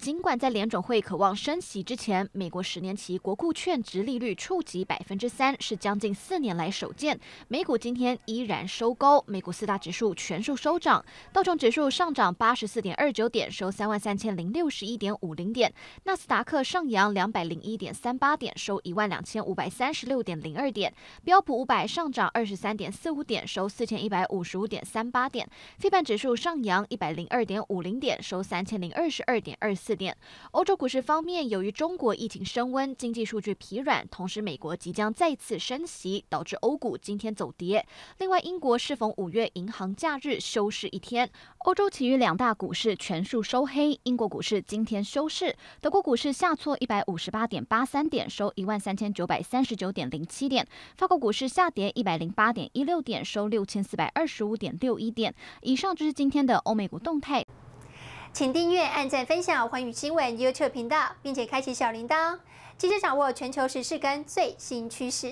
尽管在联准会渴望升息之前，美国十年期国库券值利率触及百分之三，是将近四年来首见。美股今天依然收高，美股四大指数全数收涨，道琼指数上涨八十四点二九点，收三万三千零六十一点五零点；纳斯达克上扬两百零一点三八点，收一万两千五百三十六点零二点；标普五百上涨二十三点四五点，收四千一百五十五点三八点；非半指数上扬一百零二点五零点，收三千零二十二点二四。四点。欧洲股市方面，由于中国疫情升温，经济数据疲软，同时美国即将再次升息，导致欧股今天走跌。另外，英国适逢五月银行假日休市一天，欧洲其余两大股市全数收黑。英国股市今天休市，德国股市下挫一百五十八点八三点，收一万三千九百三十九点零七点；法国股市下跌一百零八点一六点，收六千四百二十五点六一点。以上就是今天的欧美股动态。请订阅、按赞、分享《环宇新闻 YouTube 频道》，并且开启小铃铛，即时掌握全球时事跟最新趋势。